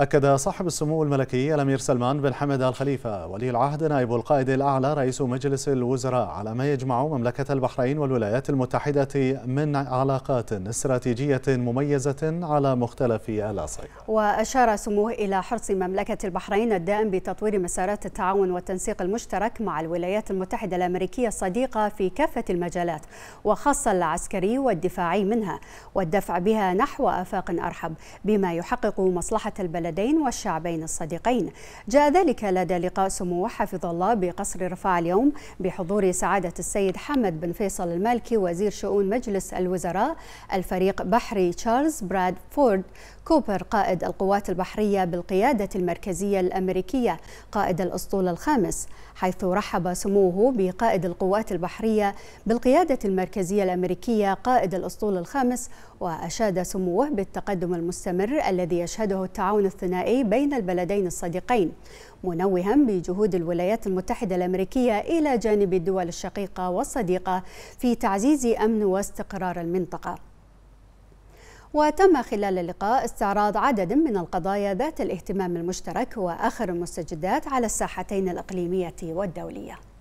أكد صاحب السمو الملكي الأمير سلمان بن حمد الخليفة ولي العهد نائب القائد الأعلى رئيس مجلس الوزراء على ما يجمع مملكة البحرين والولايات المتحدة من علاقات استراتيجية مميزة على مختلف الأصعدة. وأشار سموه إلى حرص مملكة البحرين الدائم بتطوير مسارات التعاون والتنسيق المشترك مع الولايات المتحدة الأمريكية الصديقة في كافة المجالات وخاصة العسكري والدفاعي منها والدفع بها نحو آفاق أرحب بما يحقق مصلحة البلد البلدين والشعبين الصديقين جاء ذلك لدى لقاء سمو حفظ الله بقصر رفاع اليوم بحضور سعادة السيد حمد بن فيصل المالكي وزير شؤون مجلس الوزراء الفريق بحري تشارلز براد فورد كوبر قائد القوات البحرية بالقيادة المركزية الأمريكية قائد الأسطول الخامس حيث رحب سموه بقائد القوات البحرية بالقيادة المركزية الأمريكية قائد الأسطول الخامس وأشاد سموه بالتقدم المستمر الذي يشهده التعاون الثنائي بين البلدين الصديقين منوها بجهود الولايات المتحدة الأمريكية إلى جانب الدول الشقيقة والصديقة في تعزيز أمن واستقرار المنطقة وتم خلال اللقاء استعراض عدد من القضايا ذات الاهتمام المشترك وآخر المستجدات على الساحتين الإقليمية والدولية